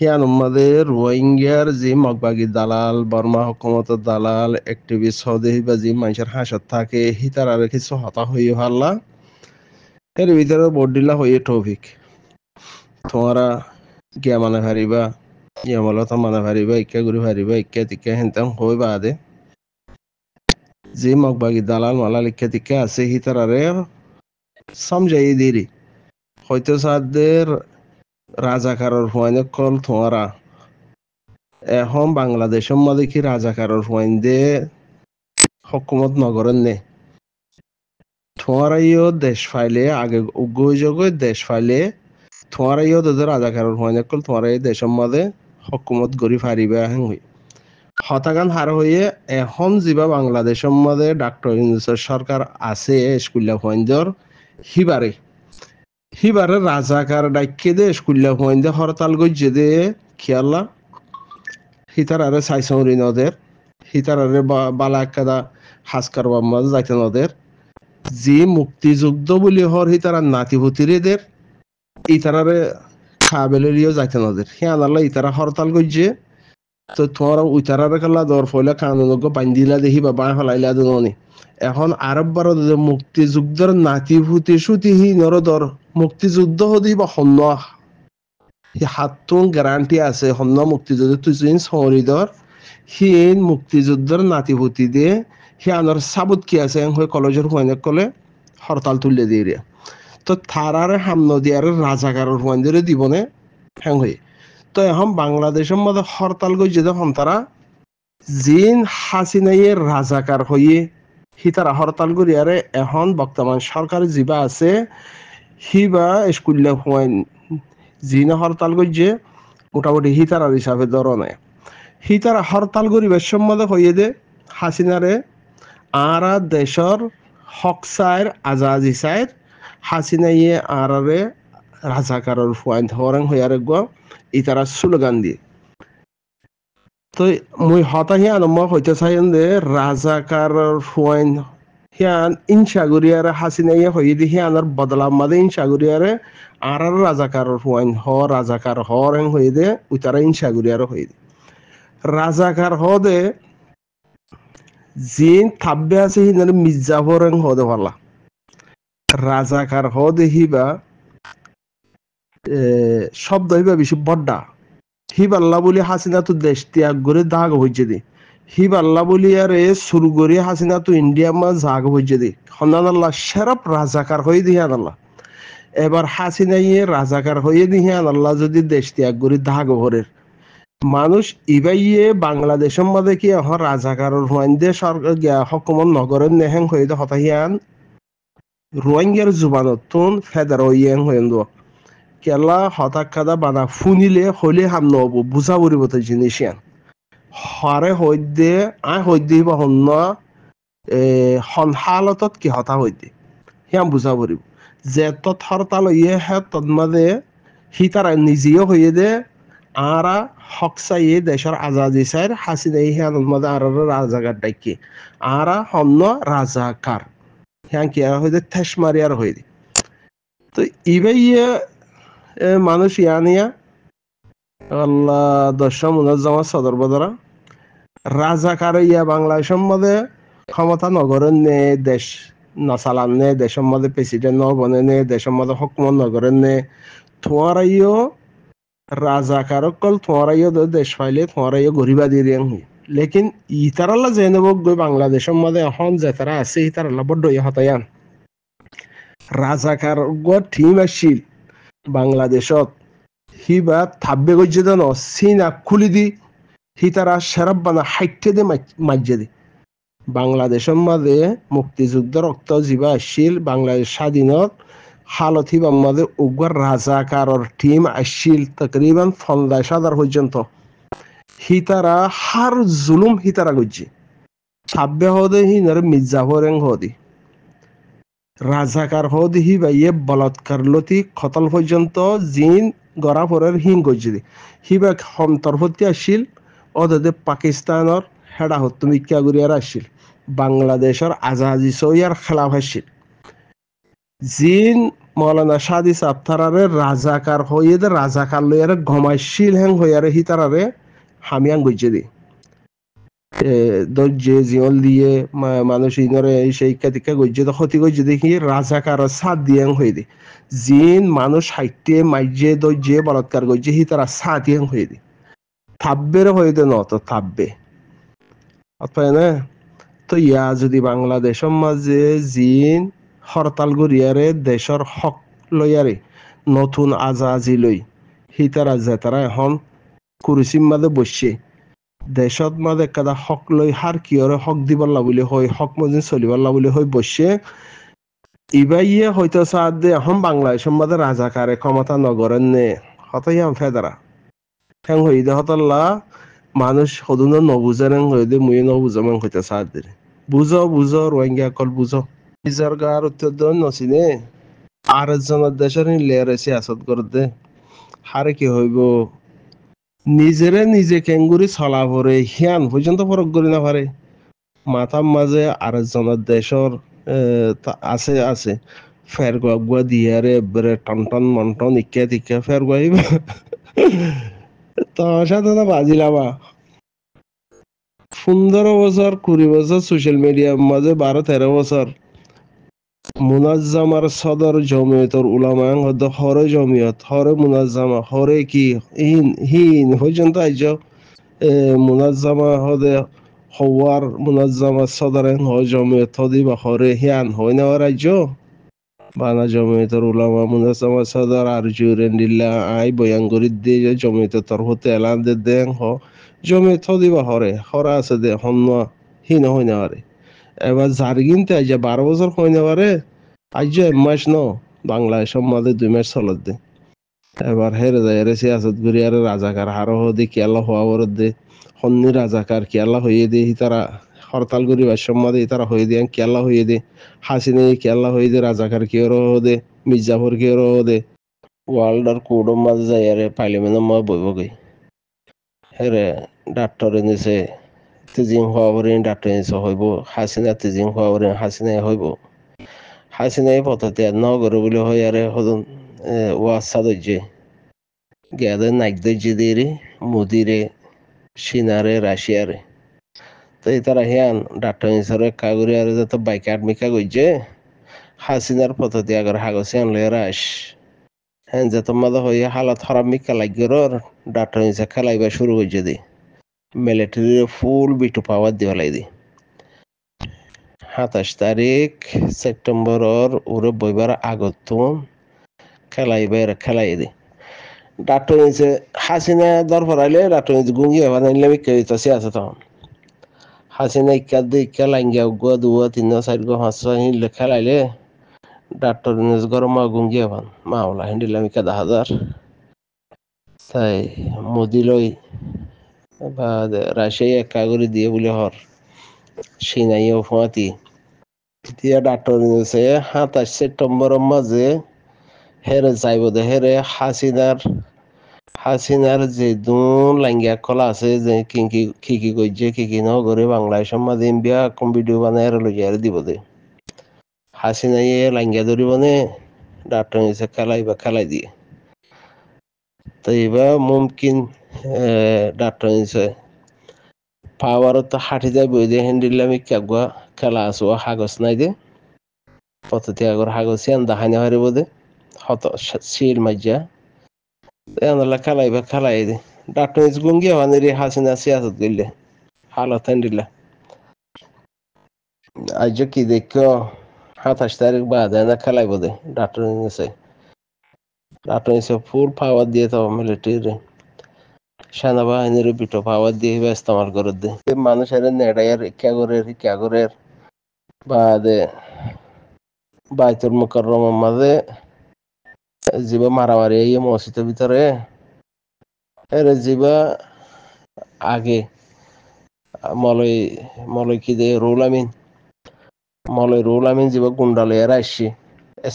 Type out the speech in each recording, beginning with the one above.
হিয়ানম্মাদের রোহিঙ্গার যে মগবাগি দালাল বর্মা হকুমত দালাল অ্যাক্টিভিস্ট সদেহী বা যে মানুষের হাসত থাকে হি তার আর কিছু হতা হয়ে হারলা এর ভিতরে বর্ডিলা হয়ে টপিক তোমারা গিয়া মানে হারিবা ইয়ামলত মানে হারিবা ইকা ঘুরি হারিবা ইকা টিকা হেনতেন হই দে যে মগবাগি দালাল মালাল ইকা টিকা আছে হি তার আরে সমঝাই দিরি হয়তো সাদের রাজাকারর ফুয়াইনে কল থোঁয়ারা এখন বাংলাদেশের মাঝে কি রাজাকারর ফুয়াইন দে হকুমত নগরের নে থোঁয়ারাইও দেশ ফাইলে আগে গৈজগে দেশ ফাইলে থোঁয়ারাইও তোদের রাজাকারর ফুয়াইনে কল থোঁয়ারাই দেশের মাঝে হকুমত গড়ি ফারিবে হ্যাং হই হতাগান হার হয়ে এখন যিবা বাংলাদেশের মাঝে ডাক্তার সরকার আছে স্কুল ফাইন্দর হিবারে হিবারে রাজাকার ডাইকে দে স্কুল্লা হইন দে হরতাল গজ্জে দে খেয়াল্লা হিতার আরে সাইসৌরি নদের হিতার আরে বালা একাদা হাসকার বাম্মা যাইতে নদের যে মুক্তিযুদ্ধ বলি হর নাতি ভুতির এদের খা খাবেলেরিও যাইতে নদের হ্যাঁ আল্লাহ ইতারা হরতাল গজ্জে তো তোমার আরে কালা দর ফলে কানুনজ্ঞ বান্ধিলা দেহি বা বাঁ ফেলাইলা দুনি এখন আরব বারো মুক্তিযুদ্ধের নাতিভূতি সুতিহীনর দর মুক্তিযুদ্ধ হদি বা সন্ন হাতটো গ্যারান্টি আছে সন্ন মুক্তিযুদ্ধ তুজিন সৌরিদর সিন মুক্তিযুদ্ধর নাতিভূতি দিয়ে সিয়ানোর সাবুত কি আছে হয়ে কলেজের হুয়াইনক কলে হরতাল তুলে দিয়ে রে তো থারার হামন দিয়ার রাজাকারের হুয়াইন্দরে দিবনে হ্যাং হয়ে তো এখন বাংলাদেশের মধ্যে হরতাল গই যে যখন তারা জিন হাসিনাইয়ে রাজাকার হইয়ে সি তারা হরতাল করি আরে এখন বর্তমান সরকার যিবা আছে হিবা স্কুল যি জিনা হরতাল করছে মোটামুটি হিতারার হিসাবে ধরনে হিতারা হরতাল করি সম্মত হইয়ে দে হাসিনারে আরা দেশর হক সাইর আজাদ ইসাইর হাসিনাইয়ে আরারে রাজাকারর ফুয়াইন হরেং গ গো ইতারা স্লোগান দিয়ে তো মুই হতাহি আনম্ব হইতে চাই দে রাজাকারর ফুয়াইন হিয়ান ইন সাগরিয়ারে ইয়ে হয়ে দি হিয়ানার বদলা মাদে ইন সাগরিয়ারে আর আর রাজাকার হুয়াইন হ রাজাকার হ হেন হয়ে দে উতারা ইন সাগরিয়ারে হয়ে দে রাজাকার হ দে জিন থাব্বে আছে হিনার মির্জাফর হেন হদে ভালা রাজাকার হ দে হিবা শব্দ হইবা বেশি বড্ডা হিবাল্লা বলি হাসিনা তো দেশ ত্যাগ করে দাগ হয়েছে দি হি বাল্লা বলিয়া রে শুরু করি হাসিনা তো ইন্ডিয়া মা জাগ বুঝে দি হন্নান আল্লাহ সেরপ রাজাকার হয়ে দিহান আল্লাহ এবার হাসিনা ইয়ে রাজাকার হয়ে দিহান আনাল্লা যদি দেশ ত্যাগ করি ধাগ ভরের মানুষ ইবাইয়ে বাংলাদেশ মধ্যে কি এখন রাজাকার রোহিঙ্গে সরকার হকমন নগরের নেহেং হয়ে হতাহিয়ান রোহিঙ্গার তুন ফেদার ইয়েং হয়ে দো কেলা হতাক্ষাদা বানা ফুনিলে হলে হামন হবো বুঝা পরিবর্তন জিনিস ইয়ান হৰে দে আই সৈদ্যে হন্ন সন্হালতত কিহতা সৈদ্যে সিয়া বুজা পৰিব জেতত হৰতা ইয়ে হে তন্মাদে সি তাৰ নিজেও হৈয়ে দে আরা চাই দেশের আজাদি সাইর হাসিনা হিয়ান মধ্যে আর রাজাকার ডাকি আরা হন্য রাজাকার হ্যাঁ কি আর হইতে ঠেস মারি আর দে তো ইবে ইয়ে মানুষ ইয়ানিয়া আল্লাহ দশম মুজামা সদর বদরা রাজা ইয়া বাংলা সম্বন্ধে ক্ষমতা নগরের নে দেশ নাসালান নে দেশ সম্বন্ধে প্রেসিডেন্ট নবনে নে দেশ সম্বন্ধে হকম নগরের নে থোয়ারাইও রাজাকারক কল থোয়ারাইও দেশ পাইলে থোয়ারাইও গরিবা দিয়ে দিয়ে লেকিন ইতারাল্লা যে নেব গৈ বাংলাদেশের মধ্যে এখন যে তারা আছে ইতারাল্লা বড্ড ইয়ে হতায়ান রাজাকার ঠিম আসছিল বাংলাদেশত হিবা থাববে গজ্জে দেন সিনা খুলি দি হি তারা বানা হাইটে দে মাজ্জে দি বাংলাদেশের মাঝে মুক্তিযুদ্ধ রক্ত জীবা আসছিল বাংলাদেশ স্বাধীনত হালত হিবার মাঝে উগ্র রাজাকারর টিম আসছিল তকরিবান পঞ্চাশ হাজার পর্যন্ত হি তারা হার জুলুম হি তারা গজ্জে ছাব্বে হদে হি হিনার মির্জাফরেং হদি রাজাকার হদ হি বাইয়ে বলৎকার লতি খতল পর্যন্ত জিন গড়াফরের হিং গজিদি হিবা হম তরফতি আসিল অদে পাকিস্তানের হেডা হত মিক্কা গুরিয়ার আসিল বাংলাদেশের আজাজি সৈয়ার খেলাফ আসিল জিন মৌলানা সাদি সাপ্তারারে রাজাকার হইয়ে রাজাকার লইয়ারে ঘমাইশীল হ্যাং হইয়ারে হিতারারে হামিয়াং গজিয়ে ধৈর্য জিয়ল দিয়ে মানুষ ইনরে এই শিক্ষা দীক্ষা তো ক্ষতি গজ্য দেখি রাজাকার সাত দিয়ে হয়ে দে জিন মানুষ হাইটে মাইজে ধৈর্যে বলৎকার গজ্যে হি তারা সাত দিয়ে হয়ে দে থাব্বের হয়ে দে নত থাব্বে অতপায় না তো ইয়া যদি বাংলাদেশের মাঝে জিন হরতাল গড়িয়ারে দেশর হক লইয়ারে নতুন আজাজি লই হি তারা যে তারা এখন কুরুসিম মাঝে বসছে দেশত মাজ একেটা হক লৈ সাৰ কিয়ৰে হক দিবলা বুলি হৈ হক মজিন লাগ বুলি হৈ বসে ইবাইয়ে হয়তো সাদ দে অসম বাংলাদেশের মাঝে রাজাকারে ক্ষমতা নগরেন নে হতাইয়াম ফেদারা হ্যাং হই দে হতল্লা মানুষ সদন নবুঝে হৈ হই দে মুই নবুঝে মান হইতে সাদ দে বুঝো বুঝো রোহিঙ্গা অকল বুঝো নিজৰ গাৰ উত্তৰ নচিনে আর দেশৰ দেশের লেয়ার এসে কৰ করতে হারে কি হইব নিজেরে নিজে কেঙ্গুরি ছলা পরে হিয়ান পর্যন্ত ফরক করি না পারে মাথার মাঝে একজনের দেশর আছে আছে ফের গুয়া দিয়ারে বেড়ে টন টন মন্টন ইকা তিকা ফের গুয়াইব তমাশা তো বাজিলাবা পনেরো বছর কুড়ি বছর সোশ্যাল মিডিয়ার মাঝে বারো তেরো বছর муназзамар содар ҷомеатор улама ангода хоре ҷомеат хоре муназзама хоре ки ин ин ҳуҷунтай ҷо муназзама ҳоде ховар муназзама содар инҳо ҷомеат тоди ба хоре ҳиан ҳойна вара ҷо бана ҷомеатор улама муназзама содар арҷурен лилла ай боянгури дежа ҷомеато тарҳоте аланде денҳо ҷомеат тоди ба хоре хоре асаде ҳонна ҳина ҳойна варе এবার যার কিনতে আইজা বারো বছর কই নেবারে আইজ এক মাস ন বাংলায় সব মাঝে দুই মাস চলত দে এবার হেরে যায় রে সিয়াসত ঘুরি আরে রাজাকার হারো দি কেলা হওয়া বর দে সন্নি রাজাকার কেলা হইয়ে দে তারা হরতাল করি মাদে তারা হয়ে দিয়ে কেলা হয়ে দে নেই কেলা হয়ে দে রাজাকার কেউ রহ দে মির্জাফর কেউ রহ দে ওয়ার্ল্ড আর কোডো মাঝে যায় আরে পার্লিমেন্টের মা মানে বইব গই হেরে ডাক্তারে নিছে তেজিং হওয়া পরেন ডাক্তার হইব হাসিনা তেজিং হওয়া পরেন হাসিনাই হইব হাসিনাই পথতে নগর বলে হয় আরে হদন ওয়াসা দৈজে গেদে নাইক দৈজে দিয়ে মোদিরে সিনারে রাশিয়ারে তো তারা হ্যান ডাক্তার হিসাবে কাগরি আর যত বাইকে আটমিকা গইছে হাসিনার পথতে আগর হাগসে আনলে রাশ হ্যাঁ যত মাদা হয়ে হালাত হরামিকা লাগিয়ে ডাক্তার হিসা খেলাইবা শুরু হয়েছে দিয়ে military full veto power দেওয়া দি সাতাশ তারিখ সেপ্টেম্বরের ওরে বইবার আগত খেলাই বাইরে খেলাই দি ডাক্তার হাসিনা দরকার আইলে ডাক্তার গুঙ্গি হবার নিলে আমি কেউ আছে তখন হাসিনা ইকা দিয়ে ইকা লাইঙ্গা গুয়া দুয়া তিন চার গো পাঁচ নিলে খেলাইলে ডাক্তার নিজ গরম গুঙ্গি হবান মাওলা হিন্দিলে আমি কাদা হাজার তাই মোদি লই রাশিয়া কাগরি দিয়ে বলে হর সিনাইয়ে ফাঁতি এতিয়া ডাক্তৰ নিছে সাতাইছ ছেপ্টেম্বৰৰ মাজে হেৰে যাইব দে হেৰে হাচিনাৰ হাসিনার যে দু লাঙ্গিয়া কলা আছে যে কি কি কি কি করছে কি কি ন করে বাংলাদেশের মাঝে ইন্ডিয়া কম ভিডিও বানায় আর লই আর দিব দে হাসিনা ইয়ে লাঙ্গিয়া ধরি মানে ডাক্তার নিচে খেলাই বা খেলাই দিয়ে তো এবার মুমকিন dhaatoinse pawarota hatida boide hendilami kagwa kalaasua hagosnaide pototiagor hagosian dahani haribode hoto shil majja yanala kalayba kalaide dhaatoins gungi hawaniri hasina siyasad gille halatandila ajaki deko hatash tarik baadena kalaybode dhaatoinse dhaatoinse full power dieta military সেনাবাহিনীর পিঠ পাওয়ার দিয়ে ব্যস্তামাল করে দে মানুষের নেড়াইয়া রক্ষা করে রক্ষা করে বাদে বাইতুর মুকরম মাঝে জিবা মারামারি এই মসজিদের ভিতরে এর জিবা আগে মলই মলই কি দে রুল আমিন মলই রুল আমিন জিবা গুন্ডালে এর আসছি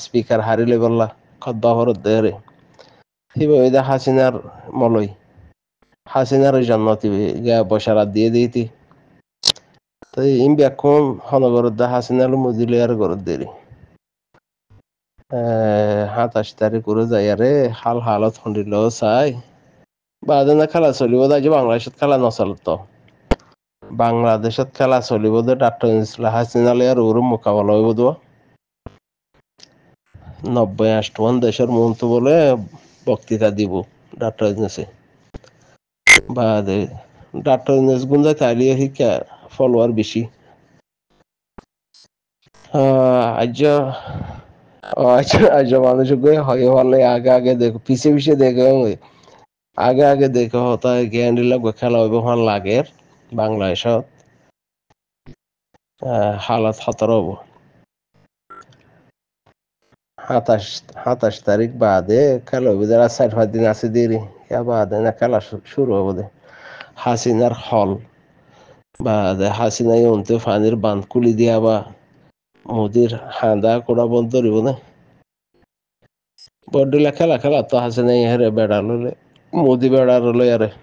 স্পিকার হারিলে বললা খদ্দা হরত দেরে হিবা হাসিনার মলয় حسین گه حسنار جناتي جاب بشرات دي ديتي طيب إن بيكون هنا برد مدیلی المدير گرد دیری حتى اشتري قرد ياري حال حالات هندي لو سای بعد ساي بعدنا খেলা চলিব আজি বাংলাদেশত খেলা নচলতো বাংলাদেশত খেলা চলিব যে ডাক্তৰ ইছলা হাছিনালে আৰু ওৰো মোকাবিলা হ'ব দিব নব্বৈ আঠমান দেশৰ মনটো বোলে বক্তৃতা দিব ডাক্তৰ এজেঞ্চি বাদে ডাক্তার নেস গুঞ্জায় তাইলে শিকা ফলোয়ার বেশি আজ আচ্ছা, আচ্ছা আচ্ছা হয়ে হলে আগে আগে দেখো পিছিয়ে পিছিয়ে দেখে আগে আগে দেখে হতা জ্ঞান দিলাম খেলা হইব লাগে বাংলাদেশত হালাত হাতর হব সাতাশ সাতাশ তারিখ বাদে খেলা হইব যারা চার পাঁচ দিন আছে দেরি শুরু হবে হাসিনার হল বা হাসিনা অন্তে ফানির বান্ধ কুলি দিয়া বা মোদির হাঁদা কোড়া বন্ধ ধরিব না বড্ডিলা খেলা খেলা তো হাসিনা হেরে মুদি মোদি বেড়ালো আরে